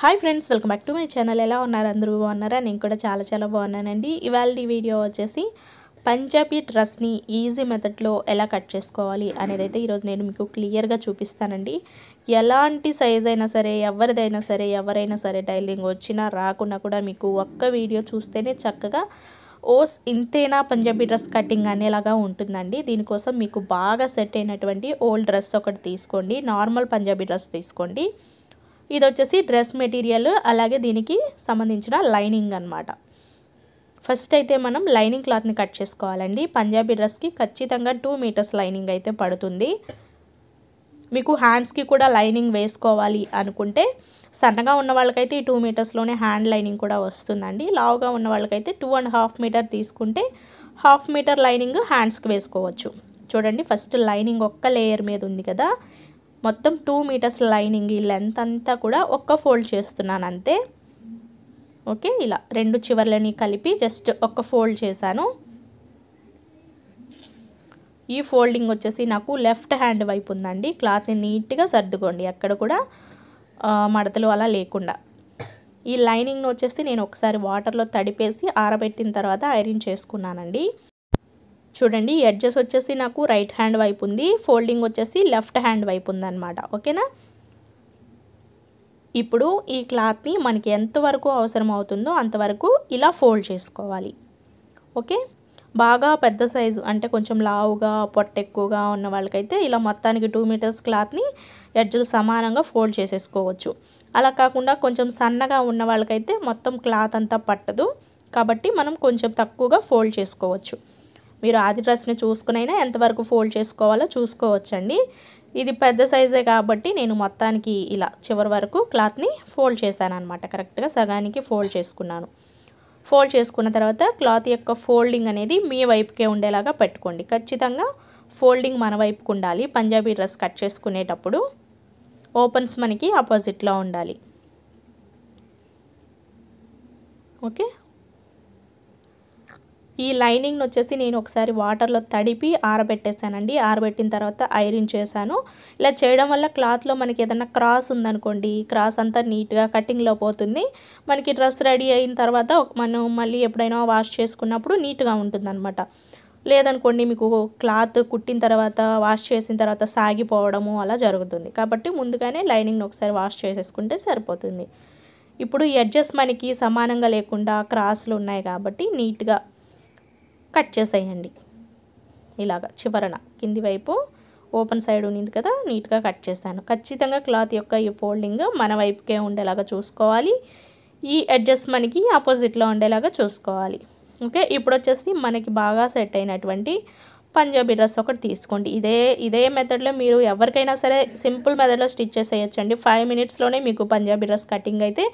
hi friends welcome back to my channel ఎలా ఉన్నారు అందరూ బాగున్నారా నేను కూడా చాలా చాలా బాగున్నానండి ఇవాళ వీడియో వచ్చేసి పంజాబీ డ్రెస్ని ఈజీ మెథడ్లో ఎలా కట్ చేసుకోవాలి అనేది అయితే ఈరోజు నేను మీకు క్లియర్గా చూపిస్తానండి ఎలాంటి సైజ్ అయినా సరే ఎవరిదైనా సరే ఎవరైనా సరే టైలింగ్ వచ్చినా రాకున్నా కూడా మీకు ఒక్క వీడియో చూస్తేనే చక్కగా ఓస్ ఇంతేనా పంజాబీ డ్రెస్ కటింగ్ అనేలాగా ఉంటుందండి దీనికోసం మీకు బాగా సెట్ అయినటువంటి ఓల్డ్ డ్రెస్ ఒకటి తీసుకోండి నార్మల్ పంజాబీ డ్రెస్ తీసుకోండి ఇది వచ్చేసి డ్రెస్ మెటీరియల్ అలాగే దీనికి సంబంధించిన లైనింగ్ అనమాట ఫస్ట్ అయితే మనం లైనింగ్ క్లాత్ని కట్ చేసుకోవాలండి పంజాబీ డ్రెస్కి ఖచ్చితంగా టూ మీటర్స్ లైనింగ్ అయితే పడుతుంది మీకు హ్యాండ్స్కి కూడా లైనింగ్ వేసుకోవాలి అనుకుంటే సన్నగా ఉన్న వాళ్ళకైతే ఈ టూ మీటర్స్లోనే హ్యాండ్ లైనింగ్ కూడా వస్తుందండి లావుగా ఉన్న వాళ్ళకైతే టూ అండ్ హాఫ్ మీటర్ తీసుకుంటే హాఫ్ మీటర్ లైనింగ్ హ్యాండ్స్కి వేసుకోవచ్చు చూడండి ఫస్ట్ లైనింగ్ ఒక్క లేయర్ మీద ఉంది కదా మొత్తం టూ మీటర్స్ లైనింగ్ ఈ లెంత్ అంతా కూడా ఒక్క ఫోల్డ్ చేస్తున్నాను అంతే ఓకే ఇలా రెండు చివర్లని కలిపి జస్ట్ ఒక్క ఫోల్డ్ చేశాను ఈ ఫోల్డింగ్ వచ్చేసి నాకు లెఫ్ట్ హ్యాండ్ వైపు ఉందండి క్లాత్ని నీట్గా సర్దుకోండి అక్కడ కూడా మడతలు అలా లేకుండా ఈ లైనింగ్ను వచ్చేసి నేను ఒకసారి వాటర్లో తడిపేసి ఆరబెట్టిన తర్వాత ఐరన్ చేసుకున్నానండి చూడండి ఎడ్జెస్ వచ్చేసి నాకు రైట్ హ్యాండ్ వైపు ఉంది ఫోల్డింగ్ వచ్చేసి లెఫ్ట్ హ్యాండ్ వైపు ఉందన్నమాట ఓకేనా ఇప్పుడు ఈ క్లాత్ని మనకి ఎంతవరకు అవసరం అవుతుందో అంతవరకు ఇలా ఫోల్డ్ చేసుకోవాలి ఓకే బాగా పెద్ద సైజు అంటే కొంచెం లావుగా పొట్ట ఎక్కువగా ఉన్న వాళ్ళకైతే ఇలా మొత్తానికి టూ మీటర్స్ క్లాత్ని ఎడ్జులు సమానంగా ఫోల్డ్ చేసేసుకోవచ్చు అలా కాకుండా కొంచెం సన్నగా ఉన్న వాళ్ళకైతే మొత్తం క్లాత్ అంతా పట్టదు కాబట్టి మనం కొంచెం తక్కువగా ఫోల్డ్ చేసుకోవచ్చు మీరు ఆది డ్రెస్ని చూసుకునైనా ఎంతవరకు ఫోల్డ్ చేసుకోవాలో చూసుకోవచ్చండి ఇది పెద్ద సైజే కాబట్టి నేను మొత్తానికి ఇలా చివరి వరకు క్లాత్ని ఫోల్డ్ చేశాను అనమాట కరెక్ట్గా సగానికి ఫోల్డ్ చేసుకున్నాను ఫోల్డ్ చేసుకున్న తర్వాత క్లాత్ యొక్క ఫోల్డింగ్ అనేది మీ వైపుకే ఉండేలాగా పెట్టుకోండి ఖచ్చితంగా ఫోల్డింగ్ మన వైపుకు ఉండాలి పంజాబీ డ్రెస్ కట్ చేసుకునేటప్పుడు ఓపెన్స్ మనకి ఆపోజిట్లో ఉండాలి ఓకే ఈ లైనింగ్ని వచ్చేసి నేను ఒకసారి వాటర్లో తడిపి ఆరబెట్టేసానండి ఆరబెట్టిన తర్వాత ఐరన్ చేశాను ఇలా చేయడం వల్ల క్లాత్లో మనకి ఏదైనా క్రాస్ ఉందనుకోండి ఈ క్రాస్ అంతా నీట్గా కటింగ్లో పోతుంది మనకి డ్రెస్ రెడీ అయిన తర్వాత మనం మళ్ళీ ఎప్పుడైనా వాష్ చేసుకున్నప్పుడు నీట్గా అనమాట లేదనుకోండి మీకు క్లాత్ కుట్టిన తర్వాత వాష్ చేసిన తర్వాత సాగిపోవడము అలా జరుగుతుంది కాబట్టి ముందుగానే లైనింగ్ని ఒకసారి వాష్ చేసేసుకుంటే సరిపోతుంది ఇప్పుడు ఎడ్జెస్ మనకి సమానంగా లేకుండా క్రాస్లు ఉన్నాయి కాబట్టి నీట్గా కట్ చేసేయండి ఇలాగ చివరన కింది వైపు ఓపెన్ సైడ్ ఉంది కదా నీట్గా కట్ చేశాను ఖచ్చితంగా క్లాత్ యొక్క ఈ ఫోల్డింగ్ మన వైపుకే ఉండేలాగా చూసుకోవాలి ఈ ఎడ్జెస్ మనకి ఆపోజిట్లో ఉండేలాగా చూసుకోవాలి ఓకే ఇప్పుడు వచ్చేసి మనకి బాగా సెట్ అయినటువంటి పంజాబీ డ్రెస్ ఒకటి తీసుకోండి ఇదే ఇదే మెథడ్లో మీరు ఎవరికైనా సరే సింపుల్ మెథడ్లో స్టిచ్ చేసేయచ్చండి ఫైవ్ మినిట్స్లోనే మీకు పంజాబీ డ్రెస్ కటింగ్ అయితే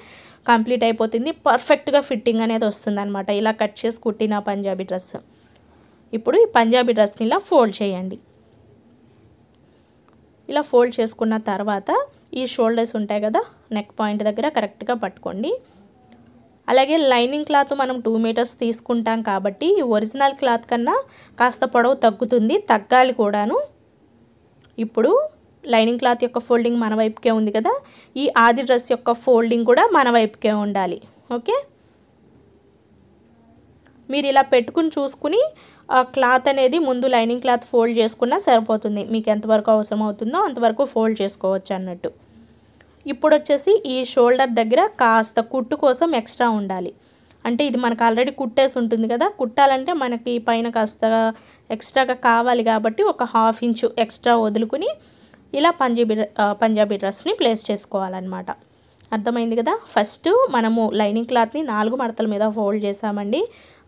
కంప్లీట్ అయిపోతుంది పర్ఫెక్ట్గా ఫిట్టింగ్ అనేది వస్తుందన్నమాట ఇలా కట్ చేసి కుట్టిన పంజాబీ డ్రెస్ ఇప్పుడు ఈ పంజాబీ డ్రెస్ని ఇలా ఫోల్డ్ చేయండి ఇలా ఫోల్డ్ చేసుకున్న తర్వాత ఈ షోల్డర్స్ ఉంటాయి కదా నెక్ పాయింట్ దగ్గర కరెక్ట్గా పట్టుకోండి అలాగే లైనింగ్ క్లాత్ మనం టూ మీటర్స్ తీసుకుంటాం కాబట్టి ఒరిజినల్ క్లాత్ కన్నా కాస్త పొడవు తగ్గుతుంది తగ్గాలి కూడాను ఇప్పుడు లైనింగ్ క్లాత్ యొక్క ఫోల్డింగ్ మన వైపుకే ఉంది కదా ఈ ఆది డ్రెస్ యొక్క ఫోల్డింగ్ కూడా మన వైపుకే ఉండాలి ఓకే మీరు ఇలా పెట్టుకుని చూసుకుని క్లాత్ అనేది ముందు లైనింగ్ క్లాత్ ఫోల్డ్ చేసుకున్నా సరిపోతుంది మీకు ఎంతవరకు అవసరం అవుతుందో అంతవరకు ఫోల్డ్ చేసుకోవచ్చు అన్నట్టు ఇప్పుడు వచ్చేసి ఈ షోల్డర్ దగ్గర కాస్త కుట్టు కోసం ఎక్స్ట్రా ఉండాలి అంటే ఇది మనకు ఆల్రెడీ కుట్టేసి ఉంటుంది కదా కుట్టాలంటే మనకి పైన కాస్త ఎక్స్ట్రాగా కావాలి కాబట్టి ఒక హాఫ్ ఇంచు ఎక్స్ట్రా వదులుకుని ఇలా పంజాబీ పంజాబీ డ్రెస్ని ప్లేస్ చేసుకోవాలన్నమాట అర్థమైంది కదా ఫస్ట్ మనము లైనింగ్ క్లాత్ని నాలుగు మడతల మీద ఫోల్డ్ చేసామండి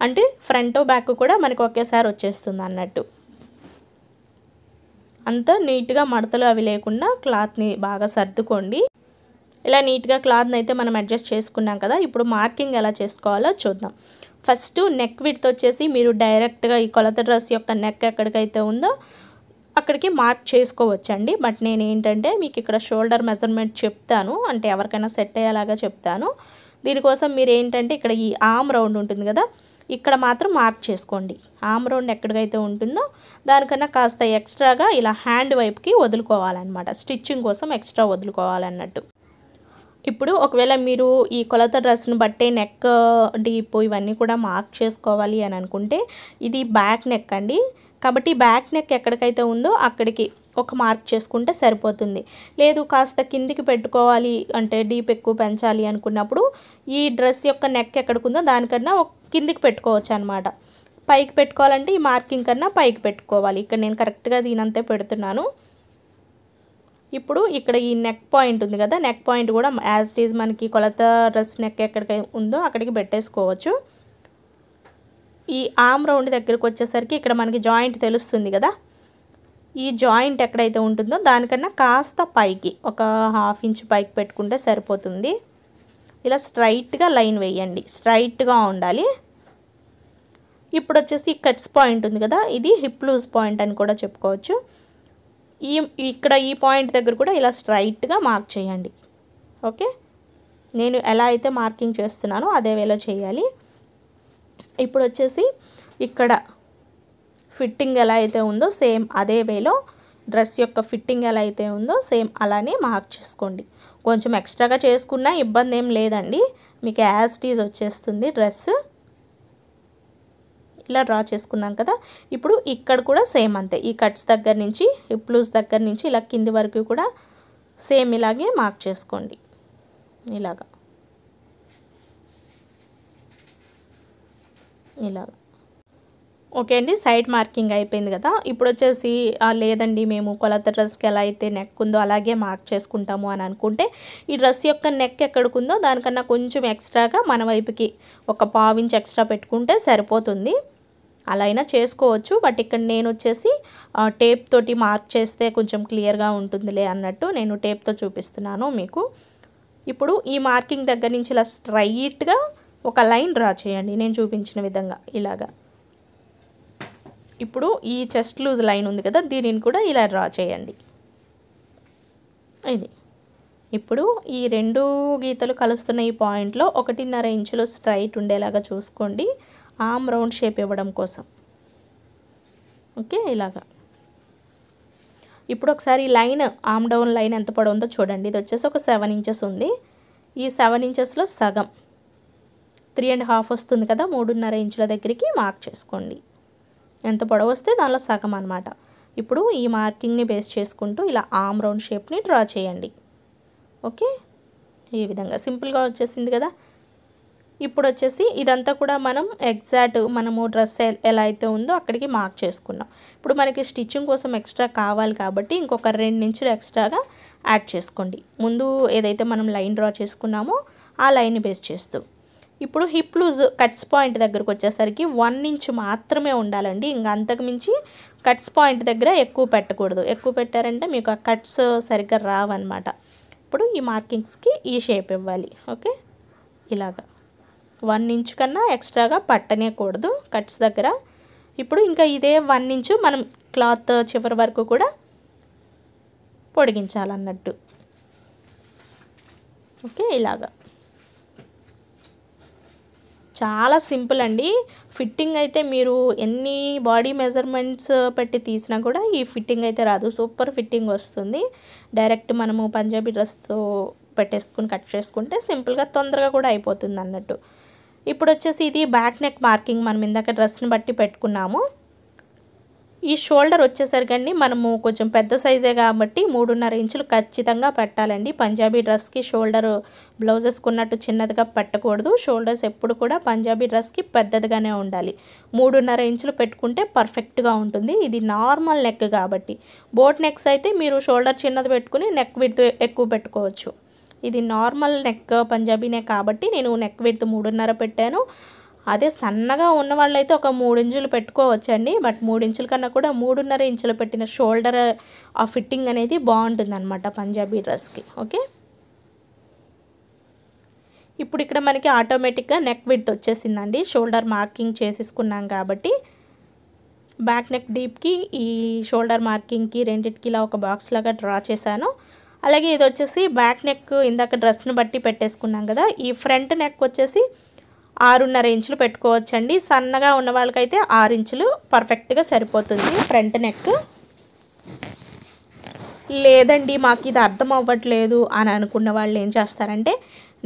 అంటే ఫ్రంట్ బ్యాక్ కూడా మనకు ఒకేసారి వచ్చేస్తుంది అన్నట్టు అంతా నీట్గా మడతలు అవి లేకుండా క్లాత్ని బాగా సర్దుకోండి ఇలా నీట్గా క్లాత్ని అయితే మనం అడ్జస్ట్ చేసుకున్నాం కదా ఇప్పుడు మార్కింగ్ ఎలా చేసుకోవాలో చూద్దాం ఫస్ట్ నెక్ విడ్త్ వచ్చేసి మీరు డైరెక్ట్గా ఈ కొలత డ్రెస్ యొక్క నెక్ ఎక్కడికైతే ఉందో అక్కడికి మార్క్ చేసుకోవచ్చండి బట్ నేను ఏంటంటే మీకు ఇక్కడ షోల్డర్ మెజర్మెంట్ చెప్తాను అంటే ఎవరికైనా సెట్ అయ్యేలాగా చెప్తాను దీనికోసం మీరు ఏంటంటే ఇక్కడ ఈ ఆమ్ రౌండ్ ఉంటుంది కదా ఇక్కడ మాత్రం మార్క్ చేసుకోండి ఆమ్ రౌండ్ ఎక్కడికైతే ఉంటుందో దానికన్నా కాస్త ఎక్స్ట్రాగా ఇలా హ్యాండ్ వైప్కి వదులుకోవాలన్నమాట స్టిచ్చింగ్ కోసం ఎక్స్ట్రా వదులుకోవాలన్నట్టు ఇప్పుడు ఒకవేళ మీరు ఈ కొలత డ్రెస్ను బట్టే నెక్ డీప్ ఇవన్నీ కూడా మార్క్ చేసుకోవాలి అని అనుకుంటే ఇది బ్యాక్ నెక్ అండి కాబట్టి బ్యాక్ నెక్ ఎక్కడికైతే ఉందో అక్కడికి ఒక మార్క్ చేసుకుంటే సరిపోతుంది లేదు కాస్త కిందికి పెట్టుకోవాలి అంటే డీప్ ఎక్కువ పెంచాలి అనుకున్నప్పుడు ఈ డ్రెస్ యొక్క నెక్ ఉందో దానికన్నా కిందికి పెట్టుకోవచ్చు అనమాట పైకి పెట్టుకోవాలంటే ఈ మార్కింగ్ కన్నా పైకి పెట్టుకోవాలి ఇక్కడ నేను కరెక్ట్గా దీనంతే పెడుతున్నాను ఇప్పుడు ఇక్కడ ఈ నెక్ పాయింట్ ఉంది కదా నెక్ పాయింట్ కూడా యాజ్ ఇట్ ఈజ్ మనకి కొలత డ్రెస్ నెక్ ఎక్కడికి ఉందో అక్కడికి పెట్టేసుకోవచ్చు ఈ ఆమ్ రౌండ్ దగ్గరకు వచ్చేసరికి ఇక్కడ మనకి జాయింట్ తెలుస్తుంది కదా ఈ జాయింట్ ఎక్కడైతే ఉంటుందో దానికన్నా కాస్త పైకి ఒక హాఫ్ ఇంచ్ పైకి పెట్టుకుంటే సరిపోతుంది ఇలా స్ట్రైట్గా లైన్ వేయండి స్ట్రైట్గా ఉండాలి ఇప్పుడు వచ్చేసి కట్స్ పాయింట్ ఉంది కదా ఇది హిప్ లూజ్ పాయింట్ అని కూడా చెప్పుకోవచ్చు ఈ ఇక్కడ ఈ పాయింట్ దగ్గర కూడా ఇలా స్ట్రైట్గా మార్క్ చేయండి ఓకే నేను ఎలా అయితే మార్కింగ్ చేస్తున్నానో అదే వేలో చేయాలి ఇప్పుడు వచ్చేసి ఇక్కడ ఫిట్టింగ్ ఎలా అయితే ఉందో సేమ్ అదే వేలో డ్రెస్ యొక్క ఫిట్టింగ్ ఎలా అయితే ఉందో సేమ్ అలానే మార్క్ చేసుకోండి కొంచెం ఎక్స్ట్రాగా చేసుకున్నా ఇబ్బంది ఏం లేదండి మీకు యాజ్ టీజ్ వచ్చేస్తుంది డ్రెస్ ఇలా డ్రా చేసుకున్నాం కదా ఇప్పుడు ఇక్కడ కూడా సేమ్ అంతే ఈ కట్స్ దగ్గర నుంచి ఈ ప్లూస్ దగ్గర నుంచి ఇలా కింది వరకు కూడా సేమ్ ఇలాగే మార్క్ చేసుకోండి ఇలాగా ఇలాగా ఓకే అండి సైడ్ మార్కింగ్ అయిపోయింది కదా ఇప్పుడు వచ్చేసి లేదండి మేము కొలత డ్రెస్కి ఎలా అయితే నెక్ ఉందో అలాగే మార్క్ చేసుకుంటాము అని అనుకుంటే ఈ డ్రెస్ యొక్క నెక్ ఎక్కడికి దానికన్నా కొంచెం ఎక్స్ట్రాగా మన వైపుకి ఒక పావించి ఎక్స్ట్రా పెట్టుకుంటే సరిపోతుంది అలా అయినా చేసుకోవచ్చు బట్ ఇక్కడ నేను వచ్చేసి టేప్ తోటి మార్క్ చేస్తే కొంచెం క్లియర్గా ఉంటుందిలే అన్నట్టు నేను టేప్తో చూపిస్తున్నాను మీకు ఇప్పుడు ఈ మార్కింగ్ దగ్గర నుంచి ఇలా స్ట్రైట్గా ఒక లైన్ డ్రా చేయండి నేను చూపించిన విధంగా ఇలాగా ఇప్పుడు ఈ చెస్ట్ లూజ్ లైన్ ఉంది కదా దీనిని కూడా ఇలా డ్రా చేయండి ఇది ఇప్పుడు ఈ రెండు గీతలు కలుస్తున్న ఈ పాయింట్లో ఒకటిన్నర ఇంచులు స్ట్రైట్ ఉండేలాగా చూసుకోండి ఆమ్ రౌండ్ షేప్ ఇవ్వడం కోసం ఓకే ఇలాగా ఇప్పుడు ఒకసారి ఈ లైన్ ఆమ్ డౌన్ లైన్ ఎంత పొడవుందో చూడండి ఇది వచ్చేసి ఒక సెవెన్ ఇంచెస్ ఉంది ఈ సెవెన్ ఇంచెస్లో సగం త్రీ అండ్ హాఫ్ వస్తుంది కదా మూడున్నర ఇంచుల దగ్గరికి మార్క్ చేసుకోండి ఎంత పొడవు వస్తే దానిలో సగం అనమాట ఇప్పుడు ఈ మార్కింగ్ని బేస్ చేసుకుంటూ ఇలా ఆమ్ రౌండ్ షేప్ని డ్రా చేయండి ఓకే ఈ విధంగా సింపుల్గా వచ్చేసింది కదా ఇప్పుడు వచ్చేసి ఇదంతా కూడా మనం ఎగ్జాక్ట్ మనము డ్రెస్ ఎలా అయితే ఉందో అక్కడికి మార్క్ చేసుకున్నాం ఇప్పుడు మనకి స్టిచ్చింగ్ కోసం ఎక్స్ట్రా కావాలి కాబట్టి ఇంకొక రెండు నుంచి ఎక్స్ట్రాగా యాడ్ చేసుకోండి ముందు ఏదైతే మనం లైన్ డ్రా చేసుకున్నామో ఆ లైన్ బేస్ చేస్తూ ఇప్పుడు హిప్ లూజ్ కట్స్ పాయింట్ దగ్గరకు వచ్చేసరికి వన్ ఇంచ్ మాత్రమే ఉండాలండి ఇంకా అంతకుమించి కట్స్ పాయింట్ దగ్గర ఎక్కువ పెట్టకూడదు ఎక్కువ పెట్టారంటే మీకు ఆ కట్స్ సరిగ్గా రావన్నమాట ఇప్పుడు ఈ మార్కింగ్స్కి ఈ షేప్ ఇవ్వాలి ఓకే ఇలాగా వన్ ఇంచ్ కన్నా ఎక్స్ట్రాగా పట్టనేకూడదు కట్స్ దగ్గర ఇప్పుడు ఇంకా ఇదే వన్ ఇంచు మనం క్లాత్ చివరి వరకు కూడా పొడిగించాలన్నట్టు ఓకే ఇలాగా చాలా సింపుల్ అండి ఫిట్టింగ్ అయితే మీరు ఎన్ని బాడీ మెజర్మెంట్స్ పెట్టి తీసినా కూడా ఈ ఫిట్టింగ్ అయితే రాదు సూపర్ ఫిట్టింగ్ వస్తుంది డైరెక్ట్ మనము పంజాబీ డ్రెస్తో పెట్టేసుకుని కట్ చేసుకుంటే సింపుల్గా తొందరగా కూడా అయిపోతుంది అన్నట్టు ఇప్పుడు వచ్చేసి ఇది బ్యాక్ నెక్ మార్కింగ్ మనం ఇందాక డ్రెస్ని బట్టి పెట్టుకున్నాము ఈ షోల్డర్ వచ్చేసరికండి మనము కొంచెం పెద్ద సైజే కాబట్టి మూడున్నర ఇంచులు ఖచ్చితంగా పెట్టాలండి పంజాబీ డ్రెస్కి షోల్డర్ బ్లౌజెస్కి ఉన్నట్టు చిన్నదిగా పెట్టకూడదు షోల్డర్స్ ఎప్పుడు కూడా పంజాబీ డ్రెస్కి పెద్దదిగానే ఉండాలి మూడున్నర ఇంచులు పెట్టుకుంటే పర్ఫెక్ట్గా ఉంటుంది ఇది నార్మల్ నెక్ కాబట్టి బోట్ నెక్స్ అయితే మీరు షోల్డర్ చిన్నది పెట్టుకుని నెక్ విడ్త్ ఎక్కువ పెట్టుకోవచ్చు ఇది నార్మల్ నెక్ పంజాబీ నెక్ కాబట్టి నేను నెక్ విడ్త్ మూడున్నర పెట్టాను అదే సన్నగా ఉన్న వాళ్ళైతే ఒక మూడు ఇంచులు పెట్టుకోవచ్చండి బట్ మూడు ఇంచుల కన్నా కూడా మూడున్నర ఇంచులు పెట్టిన షోల్డర్ ఆ ఫిట్టింగ్ అనేది అనమాట పంజాబీ డ్రెస్కి ఓకే ఇప్పుడు ఇక్కడ మనకి ఆటోమేటిక్గా నెక్ విడ్త్ వచ్చేసిందండి షోల్డర్ మార్కింగ్ చేసేసుకున్నాం కాబట్టి బ్యాక్ నెక్ డీప్కి ఈ షోల్డర్ మార్కింగ్కి రెండింటికి ఇలా ఒక బాక్స్ లాగా డ్రా చేశాను అలాగే ఇది వచ్చేసి బ్యాక్ నెక్ ఇందాక డ్రెస్ను బట్టి పెట్టేసుకున్నాం కదా ఈ ఫ్రంట్ నెక్ వచ్చేసి ఆరున్నర ఇంచులు పెట్టుకోవచ్చండి సన్నగా ఉన్న వాళ్ళకైతే ఆరు ఇంచులు పర్ఫెక్ట్గా సరిపోతుంది ఫ్రంట్ నెక్ లేదండి మాకు ఇది అర్థం అవ్వట్లేదు అని అనుకున్న వాళ్ళు ఏం చేస్తారంటే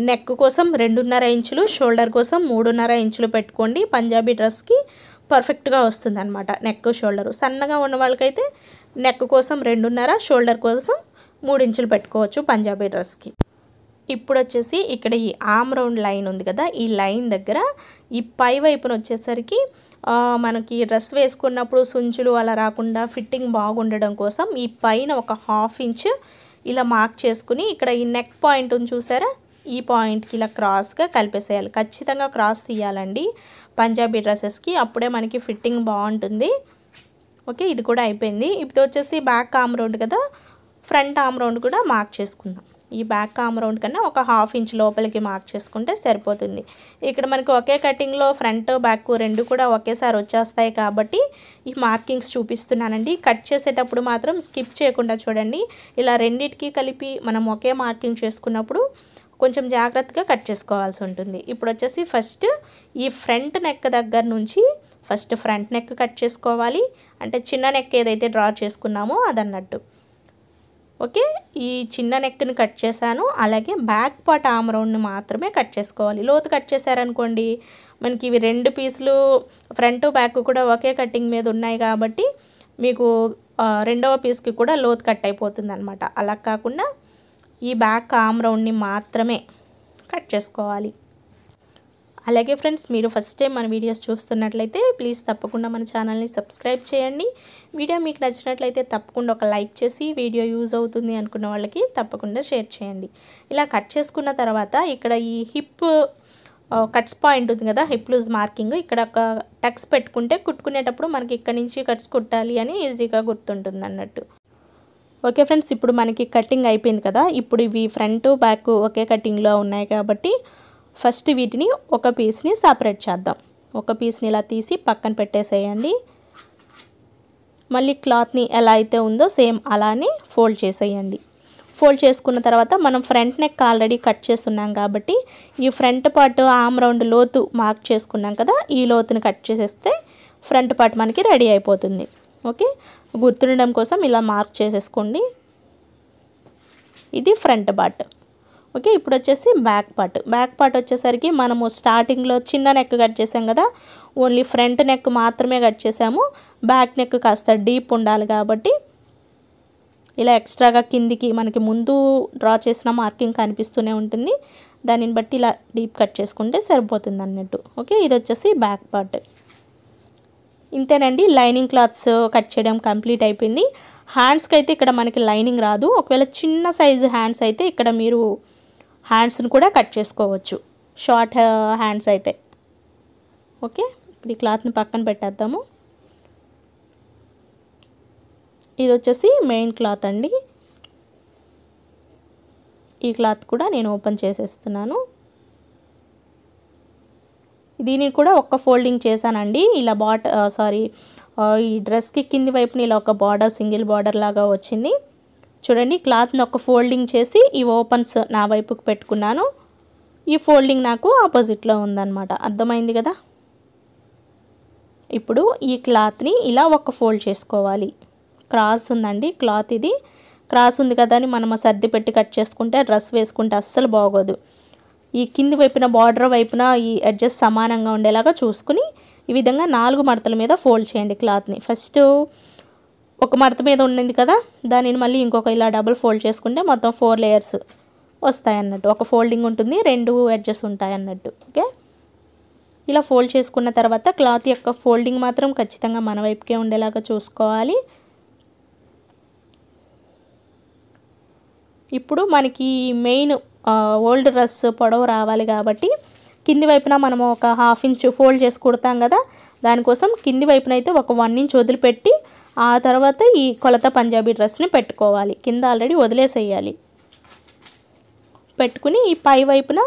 నెక్ కోసం రెండున్నర ఇంచులు షోల్డర్ కోసం మూడున్నర ఇంచులు పెట్టుకోండి పంజాబీ డ్రెస్కి పర్ఫెక్ట్గా వస్తుంది అనమాట నెక్ షోల్డరు సన్నగా ఉన్న వాళ్ళకైతే నెక్ కోసం రెండున్నర షోల్డర్ కోసం మూడు ఇంచులు పెట్టుకోవచ్చు పంజాబీ డ్రెస్కి ఇప్పుడు వచ్చేసి ఇక్కడ ఈ ఆమ్ రౌండ్ లైన్ ఉంది కదా ఈ లైన్ దగ్గర ఈ పై వైపున వచ్చేసరికి మనకి డ్రెస్ వేసుకున్నప్పుడు సుంచులు అలా రాకుండా ఫిట్టింగ్ బాగుండడం కోసం ఈ పైన ఒక హాఫ్ ఇంచ్ ఇలా మార్క్ చేసుకుని ఇక్కడ ఈ నెక్ పాయింట్ ఉంది చూసారా ఈ పాయింట్కి ఇలా క్రాస్గా కలిపేసేయాలి ఖచ్చితంగా క్రాస్ తీయాలండి పంజాబీ డ్రెస్సెస్కి అప్పుడే మనకి ఫిట్టింగ్ బాగుంటుంది ఓకే ఇది కూడా అయిపోయింది ఇప్పుడు వచ్చేసి బ్యాక్ ఆమ్ రౌండ్ కదా ఫ్రంట్ ఆమ్ రౌండ్ కూడా మార్క్ చేసుకుందాం ఈ బ్యాక్ ఆమ్ రౌండ్ కన్నా ఒక హాఫ్ ఇంచ్ లోపలికి మార్క్ చేసుకుంటే సరిపోతుంది ఇక్కడ మనకు ఒకే కటింగ్లో ఫ్రంట్ బ్యాక్ రెండు కూడా ఒకేసారి వచ్చేస్తాయి కాబట్టి ఈ మార్కింగ్స్ చూపిస్తున్నానండి కట్ చేసేటప్పుడు మాత్రం స్కిప్ చేయకుండా చూడండి ఇలా రెండింటికి కలిపి మనం ఒకే మార్కింగ్ చేసుకున్నప్పుడు కొంచెం జాగ్రత్తగా కట్ చేసుకోవాల్సి ఉంటుంది ఇప్పుడు వచ్చేసి ఫస్ట్ ఈ ఫ్రంట్ నెక్ దగ్గర నుంచి ఫస్ట్ ఫ్రంట్ నెక్ కట్ చేసుకోవాలి అంటే చిన్న నెక్ ఏదైతే డ్రా చేసుకున్నామో అదన్నట్టు ఓకే ఈ చిన్న నెక్ని కట్ చేశాను అలాగే బ్యాక్ పార్ట్ ఆమ్ రౌండ్ని మాత్రమే కట్ చేసుకోవాలి లోతు కట్ చేశారనుకోండి మనకి ఇవి రెండు పీసులు ఫ్రంట్ బ్యాక్ కూడా ఒకే కటింగ్ మీద ఉన్నాయి కాబట్టి మీకు రెండవ పీస్కి కూడా లోతు కట్ అయిపోతుంది అనమాట అలా కాకుండా ఈ బ్యాక్ ఆమ్ రౌండ్ని మాత్రమే కట్ చేసుకోవాలి అలాగే ఫ్రెండ్స్ మీరు ఫస్ట్ టైం మన వీడియోస్ చూస్తున్నట్లయితే ప్లీజ్ తప్పకుండా మన ఛానల్ని సబ్స్క్రైబ్ చేయండి వీడియో మీకు నచ్చినట్లయితే తప్పకుండా ఒక లైక్ చేసి వీడియో యూజ్ అవుతుంది అనుకున్న వాళ్ళకి తప్పకుండా షేర్ చేయండి ఇలా కట్ చేసుకున్న తర్వాత ఇక్కడ ఈ హిప్ కట్స్ పాయింట్ ఉంది కదా హిప్ లూజ్ మార్కింగ్ ఇక్కడ ఒక టక్స్ పెట్టుకుంటే కుట్టుకునేటప్పుడు మనకి ఇక్కడ నుంచి కట్స్ కుట్టాలి అని ఈజీగా గుర్తుంటుంది అన్నట్టు ఓకే ఫ్రెండ్స్ ఇప్పుడు మనకి కటింగ్ అయిపోయింది కదా ఇప్పుడు ఇవి ఫ్రంట్ బ్యాక్ ఒకే కటింగ్లో ఉన్నాయి కాబట్టి ఫస్ట్ వీటిని ఒక పీస్ని సపరేట్ చేద్దాం ఒక పీస్ని ఇలా తీసి పక్కన పెట్టేసేయండి మళ్ళీ క్లాత్ని ఎలా అయితే ఉందో సేమ్ అలానే ఫోల్డ్ చేసేయండి ఫోల్డ్ చేసుకున్న తర్వాత మనం ఫ్రంట్ నెక్ ఆల్రెడీ కట్ చేస్తున్నాం కాబట్టి ఈ ఫ్రంట్ పార్ట్ ఆమ్ రౌండ్ లోతు మార్క్ చేసుకున్నాం కదా ఈ లోతుని కట్ చేసేస్తే ఫ్రంట్ పార్ట్ మనకి రెడీ అయిపోతుంది ఓకే గుర్తుండడం కోసం ఇలా మార్క్ చేసేసుకోండి ఇది ఫ్రంట్ పార్ట్ ఓకే ఇప్పుడు వచ్చేసి బ్యాక్ పార్ట్ బ్యాక్ పార్ట్ వచ్చేసరికి మనము స్టార్టింగ్లో చిన్న నెక్ కట్ చేసాం కదా ఓన్లీ ఫ్రంట్ నెక్ మాత్రమే కట్ చేసాము బ్యాక్ నెక్ కాస్త డీప్ ఉండాలి కాబట్టి ఇలా ఎక్స్ట్రాగా కిందికి మనకి ముందు డ్రా చేసిన మార్కింగ్ కనిపిస్తూనే ఉంటుంది దానిని బట్టి ఇలా డీప్ కట్ చేసుకుంటే సరిపోతుంది అన్నట్టు ఓకే ఇది వచ్చేసి బ్యాక్ పార్ట్ ఇంతేనండి లైనింగ్ క్లాత్స్ కట్ చేయడం కంప్లీట్ అయిపోయింది హ్యాండ్స్కి అయితే ఇక్కడ మనకి లైనింగ్ రాదు ఒకవేళ చిన్న సైజు హ్యాండ్స్ అయితే ఇక్కడ మీరు హ్యాండ్స్ని కూడా కట్ చేసుకోవచ్చు షార్ట్ హ్యాండ్స్ అయితే ఓకే ఇప్పుడు ఈ క్లాత్ని పక్కన పెట్టేద్దాము ఇది వచ్చేసి మెయిన్ క్లాత్ అండి ఈ క్లాత్ కూడా నేను ఓపెన్ చేసేస్తున్నాను దీన్ని కూడా ఒక్క ఫోల్డింగ్ చేశానండి ఇలా బాట సారీ ఈ డ్రెస్కి కింది వైపుని ఇలా ఒక బార్డర్ సింగిల్ బార్డర్ లాగా వచ్చింది చూడండి క్లాత్ని ఒక ఫోల్డింగ్ చేసి ఈ ఓపెన్స్ నా వైపుకి పెట్టుకున్నాను ఈ ఫోల్డింగ్ నాకు ఆపోజిట్లో ఉందన్నమాట అర్థమైంది కదా ఇప్పుడు ఈ క్లాత్ని ఇలా ఒక ఫోల్డ్ చేసుకోవాలి క్రాస్ ఉందండి క్లాత్ ఇది క్రాస్ ఉంది కదా అని మనం సర్ది పెట్టి కట్ చేసుకుంటే డ్రెస్ వేసుకుంటే అస్సలు బాగోదు ఈ కింది వైపున బార్డర్ వైపున ఈ అడ్జస్ట్ సమానంగా ఉండేలాగా చూసుకుని ఈ విధంగా నాలుగు మడతల మీద ఫోల్డ్ చేయండి క్లాత్ని ఫస్ట్ ఒక మడత మీద ఉండింది కదా దానిని మళ్ళీ ఇంకొక ఇలా డబుల్ ఫోల్డ్ చేసుకుంటే మొత్తం ఫోర్ లేయర్స్ వస్తాయి అన్నట్టు ఒక ఫోల్డింగ్ ఉంటుంది రెండు ఎడ్జెస్ ఉంటాయి అన్నట్టు ఓకే ఇలా ఫోల్డ్ చేసుకున్న తర్వాత క్లాత్ యొక్క ఫోల్డింగ్ మాత్రం ఖచ్చితంగా మన వైపుకే ఉండేలాగా చూసుకోవాలి ఇప్పుడు మనకి మెయిన్ ఓల్డ్ డ్రెస్ పొడవు రావాలి కాబట్టి కింది వైపున మనము ఒక హాఫ్ ఇంచ్ ఫోల్డ్ చేసి కుడతాం కదా దానికోసం కింది వైపునైతే ఒక వన్ ఇంచ్ వదిలిపెట్టి ఆ తర్వాత ఈ కొలత పంజాబీ డ్రెస్ని పెట్టుకోవాలి కింద ఆల్రెడీ వదిలేసేయాలి పెట్టుకుని ఈ పై వైపున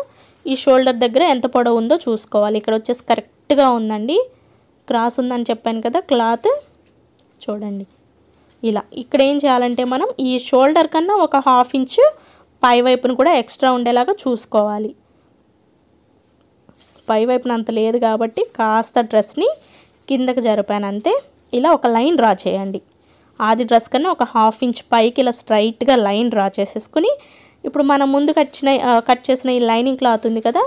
ఈ షోల్డర్ దగ్గర ఎంత పొడవు ఉందో చూసుకోవాలి ఇక్కడ వచ్చేసి కరెక్ట్గా ఉందండి క్రాస్ ఉందని చెప్పాను కదా క్లాత్ చూడండి ఇలా ఇక్కడ ఏం చేయాలంటే మనం ఈ షోల్డర్ కన్నా ఒక హాఫ్ ఇంచ్ పై వైపున కూడా ఎక్స్ట్రా ఉండేలాగా చూసుకోవాలి పై వైపున అంత లేదు కాబట్టి కాస్త డ్రెస్ని కిందకు జరిపాను అంతే ఇలా ఒక లైన్ డ్రా చేయండి ఆది డ్రెస్ కన్నా ఒక హాఫ్ ఇంచ్ పైకి ఇలా స్ట్రైట్గా లైన్ డ్రా చేసేసుకుని ఇప్పుడు మనం ముందు కట్ కట్ చేసిన ఈ లైనింగ్ క్లాత్ ఉంది కదా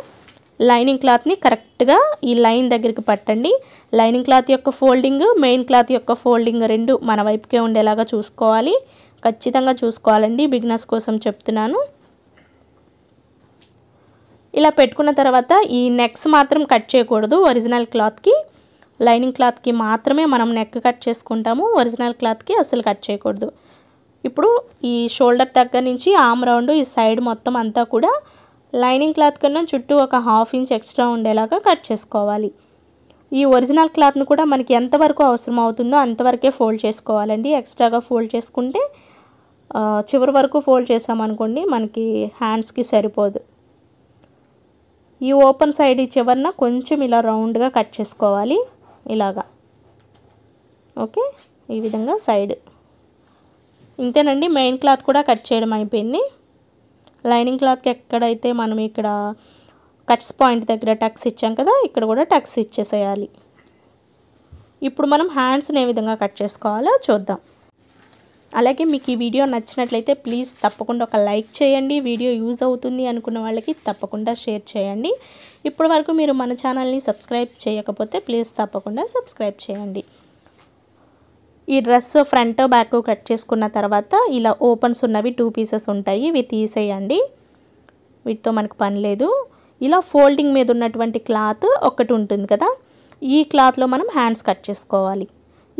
లైనింగ్ క్లాత్ని కరెక్ట్గా ఈ లైన్ దగ్గరికి పట్టండి లైనింగ్ క్లాత్ యొక్క ఫోల్డింగ్ మెయిన్ క్లాత్ యొక్క ఫోల్డింగ్ రెండు మన వైపుకే ఉండేలాగా చూసుకోవాలి ఖచ్చితంగా చూసుకోవాలండి బిగ్నెస్ కోసం చెప్తున్నాను ఇలా పెట్టుకున్న తర్వాత ఈ నెక్స్ మాత్రం కట్ చేయకూడదు ఒరిజినల్ క్లాత్కి లైనింగ్ క్లాత్కి మాత్రమే మనం నెక్ కట్ చేసుకుంటాము ఒరిజినల్ క్లాత్కి అసలు కట్ చేయకూడదు ఇప్పుడు ఈ షోల్డర్ దగ్గర నుంచి ఆమ్ రౌండ్ ఈ సైడ్ మొత్తం అంతా కూడా లైనింగ్ క్లాత్ కన్నా చుట్టూ ఒక హాఫ్ ఇంచ్ ఎక్స్ట్రా ఉండేలాగా కట్ చేసుకోవాలి ఈ ఒరిజినల్ క్లాత్ను కూడా మనకి ఎంతవరకు అవసరం అవుతుందో అంతవరకే ఫోల్డ్ చేసుకోవాలండి ఎక్స్ట్రాగా ఫోల్డ్ చేసుకుంటే చివరి వరకు ఫోల్డ్ చేసామనుకోండి మనకి హ్యాండ్స్కి సరిపోదు ఈ ఓపెన్ సైడ్ ఈ చివరిన కొంచెం ఇలా రౌండ్గా కట్ చేసుకోవాలి ఇలాగా ఓకే ఈ విధంగా సైడ్ ఇంతేనండి మెయిన్ క్లాత్ కూడా కట్ చేయడం అయిపోయింది లైనింగ్ క్లాత్కి ఎక్కడైతే మనం ఇక్కడ కట్స్ పాయింట్ దగ్గర టక్స్ ఇచ్చాం కదా ఇక్కడ కూడా టక్స్ ఇచ్చేసేయాలి ఇప్పుడు మనం హ్యాండ్స్ని ఏ విధంగా కట్ చేసుకోవాలో చూద్దాం అలాగే మీకు ఈ వీడియో నచ్చినట్లయితే ప్లీజ్ తప్పకుండా ఒక లైక్ చేయండి వీడియో యూజ్ అవుతుంది అనుకున్న వాళ్ళకి తప్పకుండా షేర్ చేయండి ఇప్పటి వరకు మీరు మన ఛానల్ని సబ్స్క్రైబ్ చేయకపోతే ప్లీజ్ తప్పకుండా సబ్స్క్రైబ్ చేయండి ఈ డ్రెస్ ఫ్రంట్ బ్యాక్ కట్ చేసుకున్న తర్వాత ఇలా ఓపెన్స్ ఉన్నవి టూ పీసెస్ ఉంటాయి ఇవి తీసేయండి వీటితో మనకు పని లేదు ఇలా ఫోల్డింగ్ మీద ఉన్నటువంటి క్లాత్ ఒకటి ఉంటుంది కదా ఈ క్లాత్లో మనం హ్యాండ్స్ కట్ చేసుకోవాలి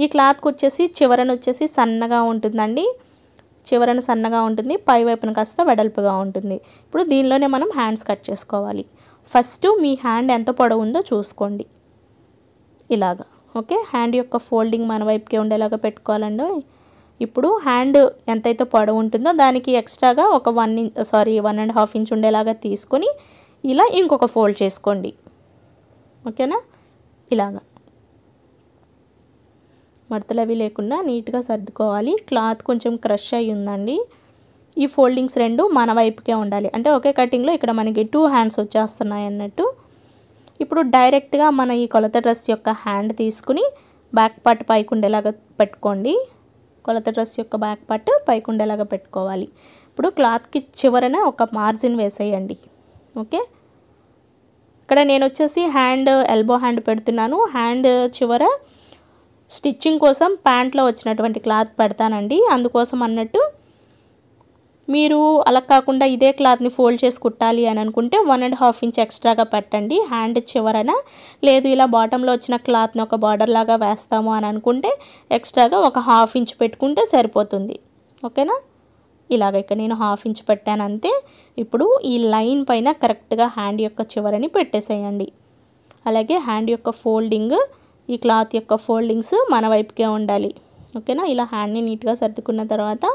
ఈ క్లాత్కి వచ్చేసి చివరన వచ్చేసి సన్నగా ఉంటుందండి చివరన సన్నగా ఉంటుంది పై వైపున కాస్త వెడల్పుగా ఉంటుంది ఇప్పుడు దీనిలోనే మనం హ్యాండ్స్ కట్ చేసుకోవాలి ఫస్ట్ మీ హ్యాండ్ ఎంత పొడవు ఉందో చూసుకోండి ఇలాగా ఓకే హ్యాండ్ యొక్క ఫోల్డింగ్ మన వైపుకే ఉండేలాగా పెట్టుకోవాలండి ఇప్పుడు హ్యాండ్ ఎంతైతే పొడవు ఉంటుందో దానికి ఎక్స్ట్రాగా ఒక one inch sorry one and half inch ఉండేలాగా తీసుకొని ఇలా ఇంకొక ఫోల్డ్ చేసుకోండి ఓకేనా ఇలాగా మడతలు అవి లేకుండా నీట్గా సర్దుకోవాలి క్లాత్ కొంచెం క్రష్ అయ్యి ఉందండి ఈ ఫోల్డింగ్స్ రెండు మన వైపుకే ఉండాలి అంటే ఒకే కటింగ్లో ఇక్కడ మనకి టూ హ్యాండ్స్ వచ్చేస్తున్నాయి అన్నట్టు ఇప్పుడు డైరెక్ట్గా మన ఈ కొలత డ్రెస్ యొక్క హ్యాండ్ తీసుకుని బ్యాక్ పార్ట్ పైకుండేలాగా పెట్టుకోండి కొలత డ్రెస్ యొక్క బ్యాక్ పార్ట్ పైకుండేలాగా పెట్టుకోవాలి ఇప్పుడు క్లాత్కి చివరన ఒక మార్జిన్ వేసేయండి ఓకే ఇక్కడ నేను వచ్చేసి హ్యాండ్ ఎల్బో హ్యాండ్ పెడుతున్నాను హ్యాండ్ చివర స్టిచ్చింగ్ కోసం ప్యాంట్లో వచ్చినటువంటి క్లాత్ పెడతానండి అందుకోసం అన్నట్టు మీరు అలా కాకుండా ఇదే క్లాత్ని ఫోల్డ్ చేసి కుట్టాలి అని అనుకుంటే వన్ అండ్ హాఫ్ ఇంచ్ ఎక్స్ట్రాగా పెట్టండి హ్యాండ్ చివరన లేదు ఇలా బాటంలో వచ్చిన క్లాత్ని ఒక బార్డర్ లాగా వేస్తాము అని అనుకుంటే ఎక్స్ట్రాగా ఒక హాఫ్ ఇంచ్ పెట్టుకుంటే సరిపోతుంది ఓకేనా ఇలాగ ఇక్కడ నేను హాఫ్ ఇంచ్ పెట్టాను అంతే ఇప్పుడు ఈ లైన్ పైన కరెక్ట్గా హ్యాండ్ యొక్క చివరని పెట్టేసేయండి అలాగే హ్యాండ్ యొక్క ఫోల్డింగ్ ఈ క్లాత్ యొక్క ఫోల్డింగ్స్ మన వైపుకే ఉండాలి ఓకేనా ఇలా హ్యాండ్ని నీట్గా సర్దుకున్న తర్వాత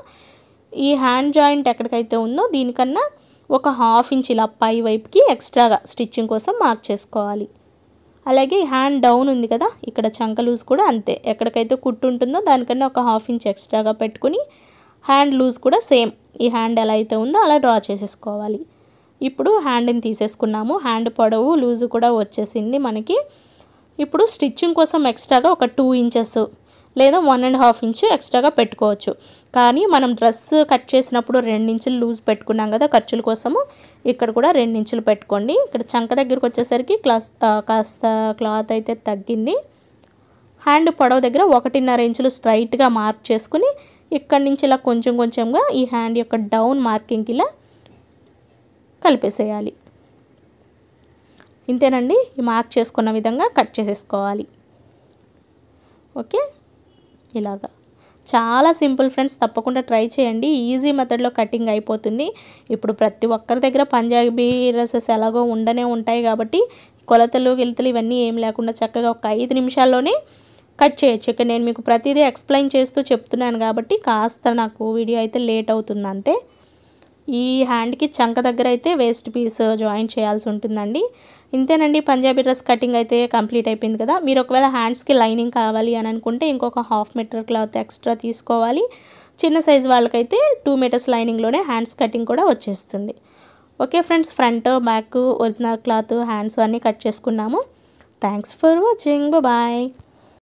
ఈ హ్యాండ్ జాయింట్ ఎక్కడికైతే ఉందో దీనికన్నా ఒక హాఫ్ ఇంచ్ ఇలా పై వైపుకి ఎక్స్ట్రాగా స్టిచ్చింగ్ కోసం మార్క్ చేసుకోవాలి అలాగే హ్యాండ్ డౌన్ ఉంది కదా ఇక్కడ చంక లూజ్ కూడా అంతే ఎక్కడికైతే కుట్టు ఉంటుందో దానికన్నా ఒక హాఫ్ ఇంచ్ ఎక్స్ట్రాగా పెట్టుకుని హ్యాండ్ లూజ్ కూడా సేమ్ ఈ హ్యాండ్ ఎలా అయితే ఉందో అలా డ్రా చేసేసుకోవాలి ఇప్పుడు హ్యాండ్ని తీసేసుకున్నాము హ్యాండ్ పొడవు లూజు కూడా వచ్చేసింది మనకి ఇప్పుడు స్టిచ్చింగ్ కోసం ఎక్స్ట్రాగా ఒక టూ ఇంచెస్ లేదా వన్ అండ్ హాఫ్ ఇంచ్ ఎక్స్ట్రాగా పెట్టుకోవచ్చు కానీ మనం డ్రెస్ కట్ చేసినప్పుడు ఇంచులు లూజ్ పెట్టుకున్నాం కదా ఖర్చుల కోసము ఇక్కడ కూడా ఇంచులు పెట్టుకోండి ఇక్కడ చంక దగ్గరకు వచ్చేసరికి క్లాస్ కాస్త క్లాత్ అయితే తగ్గింది హ్యాండ్ పొడవ దగ్గర ఒకటిన్నర ఇంచులు స్ట్రైట్గా మార్క్ చేసుకుని ఇక్కడి నుంచి ఇలా కొంచెం కొంచెంగా ఈ హ్యాండ్ యొక్క డౌన్ మార్కింగ్కి ఇలా కలిపేసేయాలి ఇంతేనండి ఈ మార్క్ చేసుకున్న విధంగా కట్ చేసేసుకోవాలి ఓకే ఇలాగా చాలా సింపుల్ ఫ్రెండ్స్ తప్పకుండా ట్రై చేయండి ఈజీ మెథడ్లో కటింగ్ అయిపోతుంది ఇప్పుడు ప్రతి ఒక్కరి దగ్గర పంజాబీ డ్రెస్సెస్ ఎలాగో ఉండనే ఉంటాయి కాబట్టి కొలతలు గిలతలు ఇవన్నీ ఏం లేకుండా చక్కగా ఒక ఐదు నిమిషాల్లోనే కట్ చేయొచ్చు ఇక నేను మీకు ప్రతిదీ ఎక్స్ప్లెయిన్ చేస్తూ చెప్తున్నాను కాబట్టి కాస్త నాకు వీడియో అయితే లేట్ అవుతుంది అంతే ఈ హ్యాండ్కి చంక దగ్గర అయితే వేస్ట్ పీస్ జాయిన్ చేయాల్సి ఉంటుందండి ఇంతేనండి పంజాబీ డ్రెస్ కటింగ్ అయితే కంప్లీట్ అయిపోయింది కదా మీరు ఒకవేళ హ్యాండ్స్కి లైనింగ్ కావాలి అని అనుకుంటే ఇంకొక హాఫ్ మీటర్ క్లాత్ ఎక్స్ట్రా తీసుకోవాలి చిన్న సైజ్ వాళ్ళకైతే టూ మీటర్స్ లైనింగ్లోనే హ్యాండ్స్ కటింగ్ కూడా వచ్చేస్తుంది okay friends front back original cloth hands అన్నీ కట్ చేసుకున్నాము థ్యాంక్స్ ఫర్ వాచింగ్ బాయ్